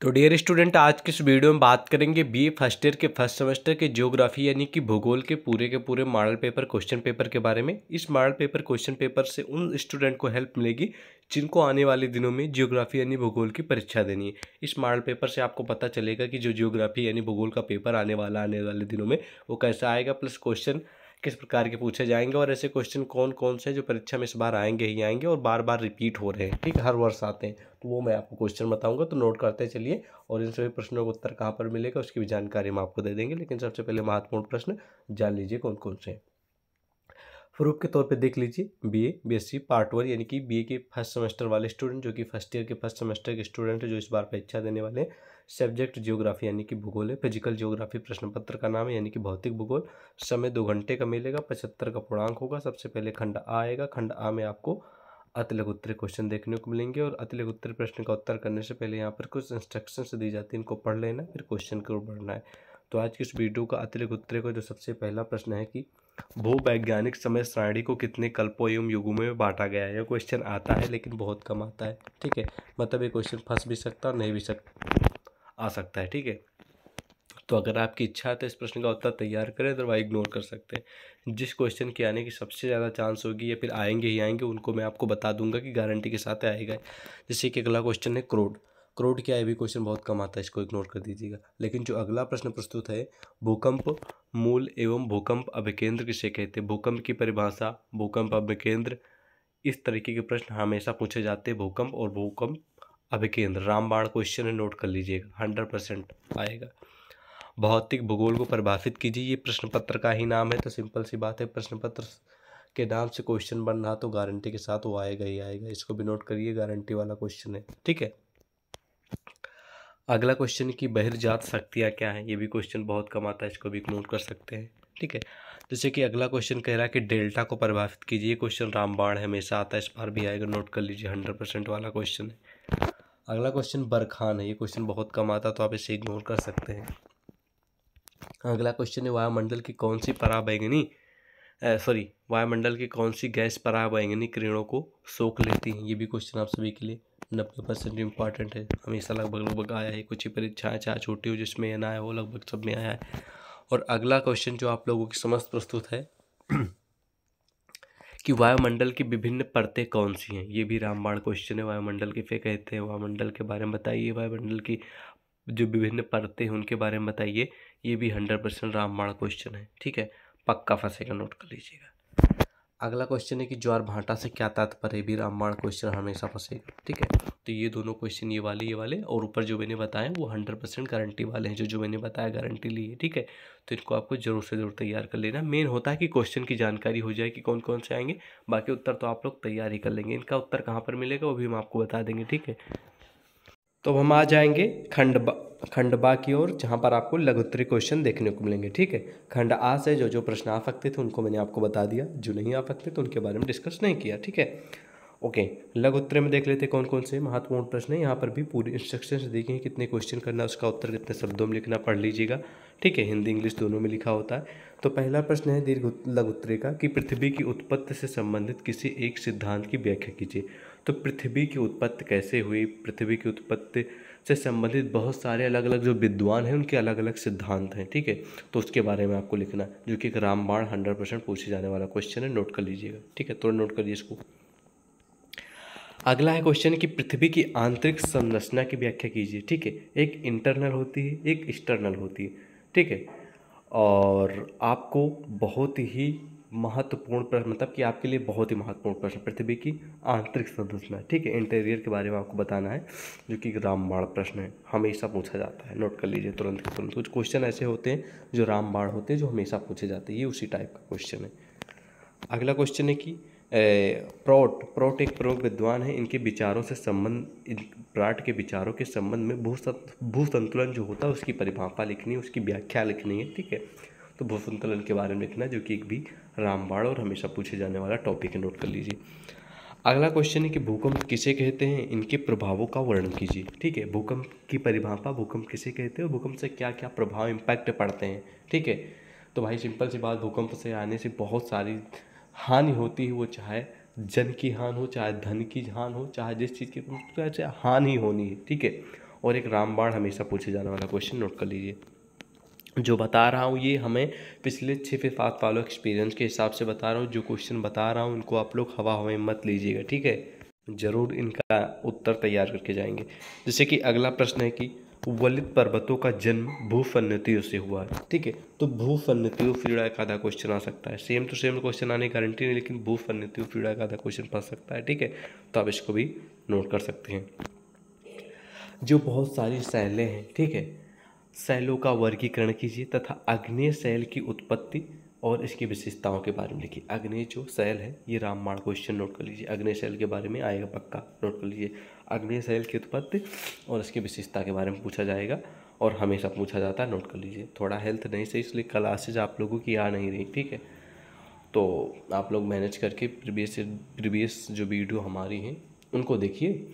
तो dear student आज के इस वीडियो में बात करेंगे बीए फर्स्ट ईयर के फर्स्ट सेमेस्टर के ज्योग्राफी यानी कि भूगोल के पूरे के पूरे मॉडल पेपर क्वेश्चन पेपर के बारे में इस मॉडल पेपर क्वेश्चन पेपर से उन स्टूडेंट को हेल्प मिलेगी जिनको आने वाले दिनों में जियोग्राफी यानी भूगोल की परीक्षा देनी है इस मॉडल पेपर से आपको पता चलेगा कि जो जियोग्राफी यानी भूगोल का पेपर आने वाला आने वाले दिनों में वो कैसा आएगा प्लस क्वेश्चन किस प्रकार के पूछे जाएंगे और ऐसे क्वेश्चन कौन कौन से जो परीक्षा में इस बार आएंगे ही आएंगे और बार बार रिपीट हो रहे हैं ठीक हर वर्ष आते हैं तो वो मैं आपको क्वेश्चन बताऊंगा तो नोट करते चलिए और इन सभी प्रश्नों का उत्तर कहाँ पर मिलेगा उसकी भी जानकारी हम आपको दे देंगे लेकिन सबसे पहले महत्वपूर्ण प्रश्न जान लीजिए कौन कौन से प्रूफ के तौर पर देख लीजिए एस सी पार्ट वन यानी कि ए के फर्स्ट सेमेस्टर वाले स्टूडेंट जो कि फर्स्ट ईयर के फर्स्ट सेमेस्टर के स्टूडेंट हैं जो इस बार परीक्षा देने वाले हैं सब्जेक्ट जियोग्राफी यानी कि भूगोल है फिजिकल जियोग्राफी प्रश्न पत्र का नाम है यानी कि भौतिक भूगोल समय दो घंटे का मिलेगा पचहत्तर का पूर्णांक होगा सबसे पहले खंड आ आएगा खंड आ में आपको अतिलग उत्तर क्वेश्चन देखने को मिलेंगे और अतिलग उत्तर प्रश्न का उत्तर करने से पहले यहाँ पर कुछ इंस्ट्रक्शंस दी जाती है इनको पढ़ लेना फिर क्वेश्चन की ओर बढ़ना है तो आज की इस वीडियो का अतिलग उत्तर का जो सबसे पहला प्रश्न है कि भूवैज्ञानिक समय श्रेणी को कितने कल्पों एवं युगों में बांटा गया है यह क्वेश्चन आता है लेकिन बहुत कम आता है ठीक है मतलब ये क्वेश्चन फंस भी सकता और नहीं भी सकता आ सकता है ठीक है तो अगर आपकी इच्छा है तो इस प्रश्न का उत्तर तैयार करें तो वह इग्नोर कर सकते हैं जिस क्वेश्चन के आने की सबसे ज़्यादा चांस होगी या फिर आएंगे ही आएंगे उनको मैं आपको बता दूंगा कि गारंटी के साथ आएगा जैसे कि अगला क्वेश्चन है क्रोड क्रोड क्या है भी क्वेश्चन बहुत कम आता है इसको इग्नोर कर दीजिएगा लेकिन जो अगला प्रश्न प्रस्तुत है भूकंप मूल एवं भूकंप अभिकेंद्र किसे कहते हैं भूकंप की परिभाषा भूकंप अभिकेंद्र इस तरीके के प्रश्न हमेशा पूछे जाते हैं भूकंप और भूकंप अभी केंद्र रामबाण क्वेश्चन नोट कर लीजिएगा हंड्रेड परसेंट आएगा भौतिक भूगोल को परिभाषित कीजिए ये प्रश्न पत्र का ही नाम है तो सिंपल सी बात है प्रश्न पत्र के नाम से क्वेश्चन बन रहा तो गारंटी के साथ वो आएगा ही आएगा इसको भी नोट करिए गारंटी वाला क्वेश्चन है ठीक है अगला क्वेश्चन की बहिर्जात शक्तियाँ क्या हैं ये भी क्वेश्चन बहुत कम आता है इसको भी नोट कर सकते हैं ठीक है जैसे कि अगला क्वेश्चन कह रहा है कि डेल्टा को परिभाषित कीजिए क्वेश्चन रामबाण हमेशा आता है इस बार भी आएगा नोट कर लीजिए हंड्रेड परसेंट वाला क्वेश्चन है अगला क्वेश्चन बरखान है ये क्वेश्चन बहुत कम आता तो आप इसे इग्नोर कर सकते हैं अगला क्वेश्चन है वायुमंडल की कौन सी पराबैंगनी सॉरी वायुमंडल की कौन सी गैस पराबैंगनी किरणों को सोख लेती है ये भी क्वेश्चन आप सभी के लिए नब्बे परसेंट इंपॉर्टेंट है हमेशा लगभग लगभग आया है कुछ ही परीक्षाएँ चाहे छोटी हो जिसमें ना आया हो लगभग सब में आया है और अगला क्वेश्चन जो आप लोगों की समस्त प्रस्तुत है कि वायुमंडल की विभिन्न परतें कौन सी हैं ये भी रामबाण क्वेश्चन है वायुमंडल के फिर कहते हैं वायुमंडल के बारे में बताइए वायुमंडल की जो विभिन्न परतें हैं उनके बारे में बताइए ये भी हंड्रेड परसेंट रामबाण क्वेश्चन है ठीक है पक्का फंसेगा नोट कर लीजिएगा अगला क्वेश्चन है कि ज्वार भाटा से क्या तात्पर्य भी रामबाण क्वेश्चन हमेशा फंसेगा ठीक है तो ये दोनों क्वेश्चन ये वाले ये वाले और ऊपर जो मैंने बताए वो हंड्रेड परसेंट गारंटी वाले हैं जो जो मैंने बताया गारंटी ली है ठीक है तो इनको आपको जरूर से जरूर तैयार कर लेना मेन होता है कि क्वेश्चन की जानकारी हो जाए कि कौन कौन से आएंगे बाकी उत्तर तो आप लोग तैयार ही कर लेंगे इनका उत्तर कहाँ पर मिलेगा वो भी हम आपको बता देंगे ठीक है तो अब हम आ जाएंगे खंड खंड बा की ओर जहाँ पर आपको लघुत्तरी क्वेश्चन देखने को मिलेंगे ठीक है खंड आ से जो जो प्रश्न आ सकते थे उनको मैंने आपको बता दिया जो नहीं आ सकते तो उनके बारे में डिस्कस नहीं किया ठीक है ओके लघुत्तरी में देख लेते कौन कौन से महत्वपूर्ण प्रश्न है यहाँ पर भी पूरी इंस्ट्रक्शन दी गई हैं कितने क्वेश्चन करना उसका उत्तर कितने शब्दों में लिखना पढ़ लीजिएगा ठीक है हिंदी इंग्लिश दोनों में लिखा होता है तो पहला प्रश्न है दीर्घ लघुत्तरी का कि पृथ्वी की उत्पत्ति से संबंधित किसी एक सिद्धांत की व्याख्या कीजिए तो पृथ्वी की उत्पत्ति कैसे हुई पृथ्वी की उत्पत्ति से संबंधित बहुत सारे अलग अलग जो विद्वान हैं उनके अलग अलग सिद्धांत हैं ठीक है तो उसके बारे में आपको लिखना जो कि एक रामबाण हंड्रेड परसेंट पूछे जाने वाला क्वेश्चन है नोट कर लीजिएगा ठीक है थोड़ा नोट करिए इसको अगला है क्वेश्चन कि पृथ्वी की आंतरिक संरचना की व्याख्या कीजिए ठीक है एक इंटरनल होती है एक एक्सटर्नल होती है ठीक है और आपको बहुत ही महत्वपूर्ण प्रश्न मतलब कि आपके लिए बहुत ही महत्वपूर्ण प्रश्न पृथ्वी की आंतरिक संरचना ठीक है इंटीरियर के बारे में आपको बताना है जो कि रामबाण प्रश्न है हमेशा पूछा जाता है नोट कर लीजिए तुरंत तुरंत कुछ क्वेश्चन ऐसे होते हैं जो रामबाण होते हैं जो हमेशा पूछे जाते हैं ये उसी टाइप का क्वेश्चन है अगला क्वेश्चन है कि प्रौट प्रौट एक प्रमुख विद्वान है इनके विचारों से संबंध प्राट के विचारों के संबंध में भूसंतुलन जो होता है उसकी परिभाषा लिखनी है उसकी व्याख्या लिखनी है ठीक है तो भूसंतुलन के बारे में लिखना जो कि एक भी रामबाण और हमेशा पूछे जाने वाला टॉपिक है नोट कर लीजिए अगला क्वेश्चन है कि भूकंप किसे कहते हैं इनके प्रभावों का वर्णन कीजिए ठीक है भूकंप की परिभाषा भूकंप किसे कहते हैं और भूकंप से क्या क्या प्रभाव इम्पैक्ट पड़ते हैं ठीक है तो भाई सिंपल सी बात भूकंप से आने से बहुत सारी हानि होती है वो चाहे जन की हानि हो चाहे धन की हान हो चाहे जिस चीज़ की तो हानि होनी है ठीक है और एक रामबाण हमेशा पूछे जाने वाला क्वेश्चन नोट कर लीजिए जो बता रहा हूँ ये हमें पिछले छः से सात वालों एक्सपीरियंस के हिसाब से बता रहा हूँ जो क्वेश्चन बता रहा हूँ उनको आप लोग हवा हवा मत लीजिएगा ठीक है ज़रूर इनका उत्तर तैयार करके जाएंगे जैसे कि अगला प्रश्न है कि वलित पर्वतों का जन्म भूफन्नतियों से हुआ है ठीक है तो भूफन्नतियों फ्रीड़ा का आधा क्वेश्चन आ सकता है सेम तो सेम क्वेश्चन आने की गारंटी नहीं लेकिन भू भूफन्नतियों फ्रीड़ा का आधा क्वेश्चन पा सकता है ठीक है तो आप इसको भी नोट कर सकते हैं जो बहुत सारी सहलें हैं ठीक है शैलों का वर्गीकरण कीजिए तथा अग्नेय शैल की उत्पत्ति और इसकी विशेषताओं के बारे में लिखिए अग्नेय जो शैल है ये रामबाण क्वेश्चन नोट कर लीजिए अग्नेय शैल के बारे में आएगा पक्का नोट कर लीजिए अग्नेय शैल की उत्पत्ति और इसकी विशेषता के बारे में पूछा जाएगा और हमेशा पूछा जाता है नोट कर लीजिए थोड़ा हेल्थ नहीं सही इसलिए क्लासेज आप लोगों की आ नहीं रही ठीक है तो आप लोग मैनेज करके प्रीवियस प्रीवियस जो वीडियो हमारी हैं उनको देखिए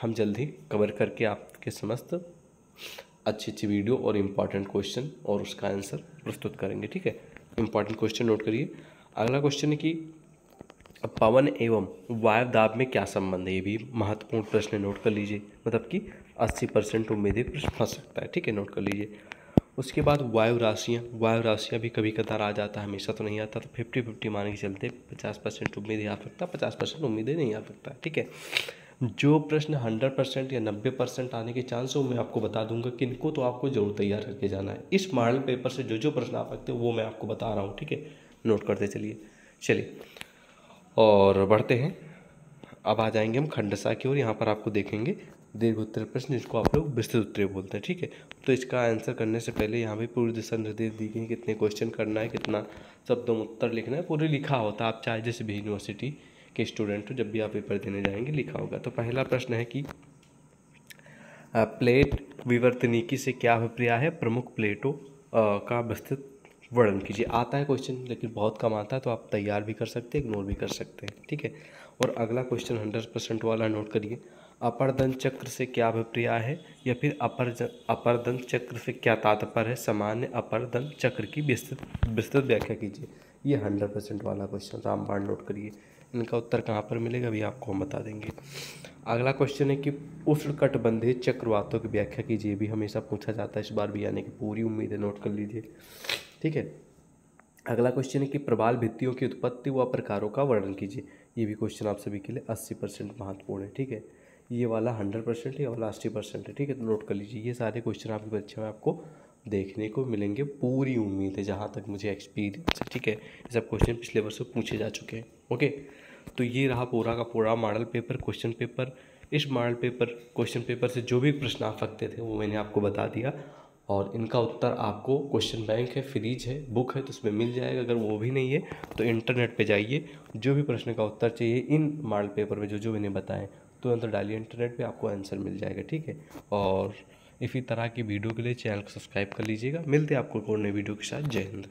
हम जल्दी कवर करके आपके समस्त अच्छी अच्छी वीडियो और इम्पॉर्टेंट क्वेश्चन और उसका आंसर प्रस्तुत करेंगे ठीक है इम्पॉर्टेंट क्वेश्चन नोट करिए अगला क्वेश्चन है कि पवन एवं वायु दाब में क्या संबंध है ये भी महत्वपूर्ण प्रश्न नोट कर लीजिए मतलब कि अस्सी परसेंट उम्मीदें प्रश्न फंस सकता है ठीक है नोट कर लीजिए उसके बाद वायु राशियाँ वायु राशियाँ भी कभी कदार आ जाता है हमेशा तो नहीं आता तो फिफ्टी फिफ्टी मान के चलते पचास परसेंट उम्मीद आ सकता है पचास परसेंट उम्मीदें नहीं आ सकता ठीक है जो प्रश्न हंड्रेड परसेंट या नब्बे परसेंट आने के चांस हो मैं आपको बता दूंगा कि इनको तो आपको जरूर तैयार करके जाना है इस मॉडल पेपर से जो जो प्रश्न आ सकते हैं वो मैं आपको बता रहा हूँ ठीक है नोट करते चलिए चलिए और बढ़ते हैं अब आ जाएंगे हम खंडसा की ओर यहाँ पर आपको देखेंगे दीर्घ उत्तर प्रश्न जिसको आप लोग विस्तृत उत्तरीय बोलते हैं ठीक है तो इसका आंसर करने से पहले यहाँ भी पूरी दिशा निर्देश दी गई कितने क्वेश्चन करना है कितना शब्दों में उत्तर लिखना है पूरे लिखा होता है आप चाहे जैसे भी यूनिवर्सिटी के स्टूडेंट हो जब भी आप पेपर देने जाएंगे लिखा होगा तो पहला प्रश्न है कि प्लेट विवर्तनिकी से क्या अभिप्रिया है प्रमुख प्लेटों का विस्तृत वर्णन कीजिए आता है क्वेश्चन लेकिन बहुत कम आता है तो आप तैयार भी कर सकते हैं इग्नोर भी कर सकते हैं ठीक है और अगला क्वेश्चन हंड्रेड परसेंट वाला नोट करिए अपरदन चक्र से क्या अभिप्राय है या फिर अपर अपरदन चक्र से क्या तात्पर्य है सामान्य अपरदन चक्र की विस्तृत विस्तृत व्याख्या कीजिए ये हंड्रेड परसेंट वाला क्वेश्चन रामबाण नोट करिए इनका उत्तर कहाँ पर मिलेगा अभी आपको हम बता देंगे अगला क्वेश्चन है कि उष्णकटबंधीय चक्रवातों की व्याख्या कीजिए भी हमेशा पूछा जाता है इस बार भी आने की पूरी उम्मीद है नोट कर लीजिए ठीक है अगला क्वेश्चन है कि प्रबाल भित्तियों की उत्पत्ति व प्रकारों का वर्णन कीजिए ये भी क्वेश्चन आप सभी के लिए अस्सी परसेंट महत्वपूर्ण है ठीक है ये वाला हंड्रेड परसेंट ये वाला अस्सी परसेंट है ठीक है तो नोट कर लीजिए ये सारे क्वेश्चन आपके परीक्षा में आपको देखने को मिलेंगे पूरी उम्मीद है जहाँ तक मुझे एक्सपीरियंस है ठीक है ये सब क्वेश्चन पिछले वर्ष में पूछे जा चुके हैं ओके तो ये रहा पूरा का पूरा मॉडल पेपर क्वेश्चन पेपर इस मॉडल पेपर क्वेश्चन पेपर से जो भी प्रश्न आप सकते थे वो मैंने आपको बता दिया और इनका उत्तर आपको क्वेश्चन बैंक है फ्रीज है बुक है तो उसमें मिल जाएगा अगर वो भी नहीं है तो इंटरनेट पे जाइए जो भी प्रश्न का उत्तर चाहिए इन मॉडल पेपर में जो जो मैंने बताएं तुरंत तो डालिए इंटरनेट पे आपको आंसर मिल जाएगा ठीक है और इसी तरह की वीडियो के लिए चैनल को सब्सक्राइब कर लीजिएगा मिलते हैं आपको और वीडियो के साथ जय हिंद